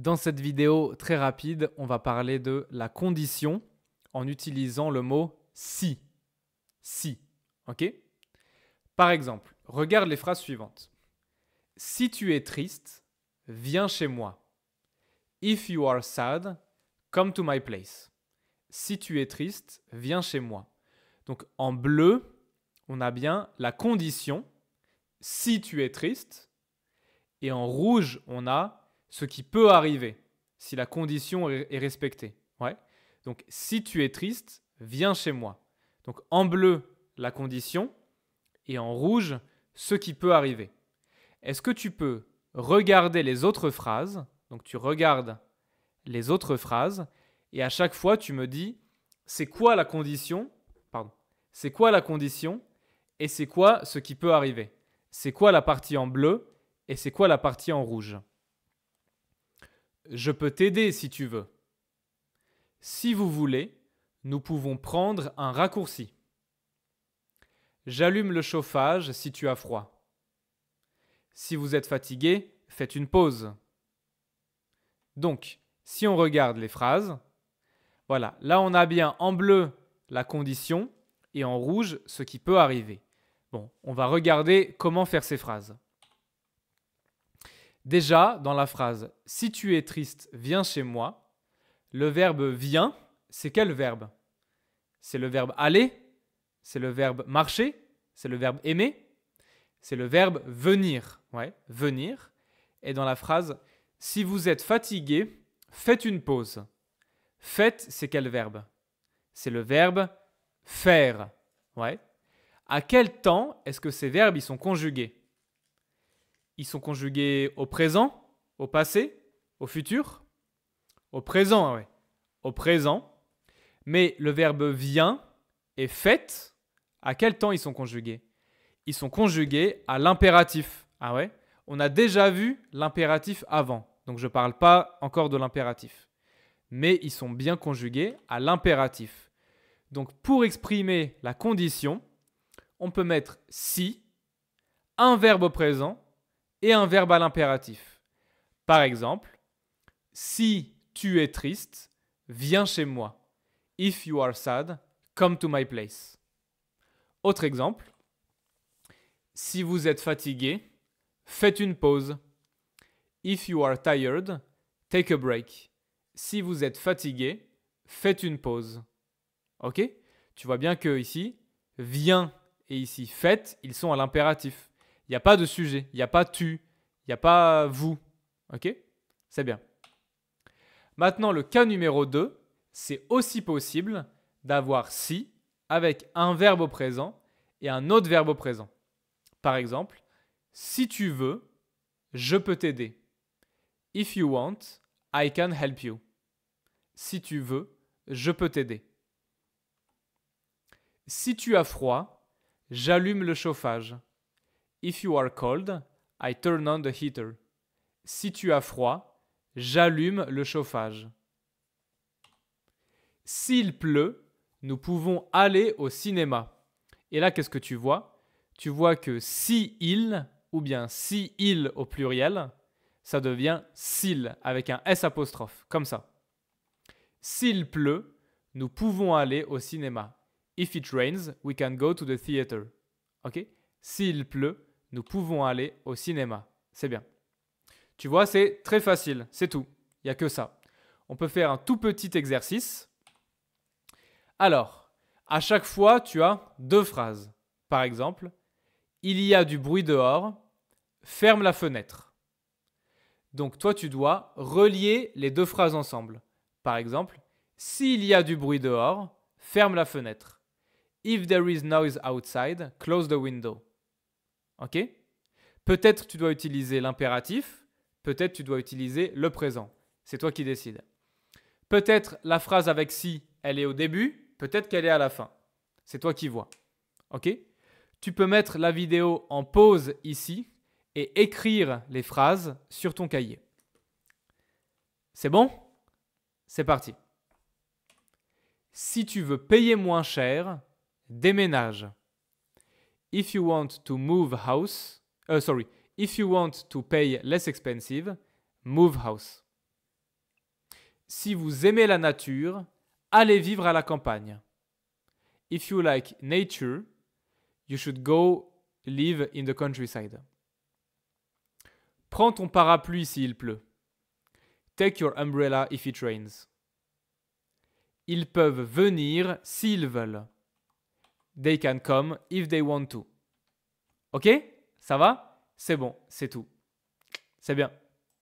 Dans cette vidéo très rapide, on va parler de la condition en utilisant le mot si. Si. OK Par exemple, regarde les phrases suivantes. Si tu es triste, viens chez moi. If you are sad, come to my place. Si tu es triste, viens chez moi. Donc en bleu, on a bien la condition si tu es triste et en rouge, on a ce qui peut arriver si la condition est respectée. Ouais. Donc si tu es triste, viens chez moi. Donc en bleu, la condition, et en rouge, ce qui peut arriver. Est-ce que tu peux regarder les autres phrases Donc tu regardes les autres phrases, et à chaque fois tu me dis, c'est quoi la condition Pardon. C'est quoi la condition Et c'est quoi ce qui peut arriver C'est quoi la partie en bleu Et c'est quoi la partie en rouge je peux t'aider si tu veux. Si vous voulez, nous pouvons prendre un raccourci. J'allume le chauffage si tu as froid. Si vous êtes fatigué, faites une pause. Donc, si on regarde les phrases, voilà, là on a bien en bleu la condition et en rouge ce qui peut arriver. Bon, on va regarder comment faire ces phrases. Déjà, dans la phrase Si tu es triste, viens chez moi, le verbe vient, c'est quel verbe C'est le verbe aller, c'est le verbe marcher, c'est le verbe aimer, c'est le verbe venir. Ouais, venir. Et dans la phrase Si vous êtes fatigué, faites une pause. Faites, c'est quel verbe C'est le verbe faire. Ouais. À quel temps est-ce que ces verbes ils sont conjugués ils sont conjugués au présent, au passé, au futur. Au présent, ah ouais. Au présent. Mais le verbe vient et fait, à quel temps ils sont conjugués Ils sont conjugués à l'impératif. Ah ouais On a déjà vu l'impératif avant. Donc je ne parle pas encore de l'impératif. Mais ils sont bien conjugués à l'impératif. Donc pour exprimer la condition, on peut mettre si, un verbe au présent et un verbe à l'impératif. Par exemple, si tu es triste, viens chez moi. If you are sad, come to my place. Autre exemple, si vous êtes fatigué, faites une pause. If you are tired, take a break. Si vous êtes fatigué, faites une pause. Ok Tu vois bien que ici, viens et ici, faites, ils sont à l'impératif. Il n'y a pas de sujet, il n'y a pas tu, il n'y a pas vous. OK C'est bien. Maintenant, le cas numéro 2, c'est aussi possible d'avoir si avec un verbe au présent et un autre verbe au présent. Par exemple, si tu veux, je peux t'aider. If you want, I can help you. Si tu veux, je peux t'aider. Si tu as froid, j'allume le chauffage. If you are cold, I turn on the heater. Si tu as froid, j'allume le chauffage. S'il pleut, nous pouvons aller au cinéma. Et là, qu'est-ce que tu vois Tu vois que si il, ou bien si il au pluriel, ça devient s'il avec un S apostrophe, comme ça. S'il pleut, nous pouvons aller au cinéma. If it rains, we can go to the theater. OK S'il pleut, nous pouvons aller au cinéma. C'est bien. Tu vois, c'est très facile, c'est tout. Il n'y a que ça. On peut faire un tout petit exercice. Alors, à chaque fois, tu as deux phrases. Par exemple, il y a du bruit dehors, ferme la fenêtre. Donc toi, tu dois relier les deux phrases ensemble. Par exemple, s'il y a du bruit dehors, ferme la fenêtre. If there is noise outside, close the window. OK Peut-être tu dois utiliser l'impératif, peut-être tu dois utiliser le présent. C'est toi qui décides. Peut-être la phrase avec si, elle est au début, peut-être qu'elle est à la fin. C'est toi qui vois. OK Tu peux mettre la vidéo en pause ici et écrire les phrases sur ton cahier. C'est bon C'est parti. Si tu veux payer moins cher, déménage if you want to move house, uh, sorry, if you want to pay less expensive, move house. Si vous aimez la nature, allez vivre à la campagne. If you like nature, you should go live in the countryside. Prends ton parapluie s'il pleut. Take your umbrella if it rains. Ils peuvent venir s'ils veulent. They can come if they want to. Ok Ça va C'est bon, c'est tout. C'est bien.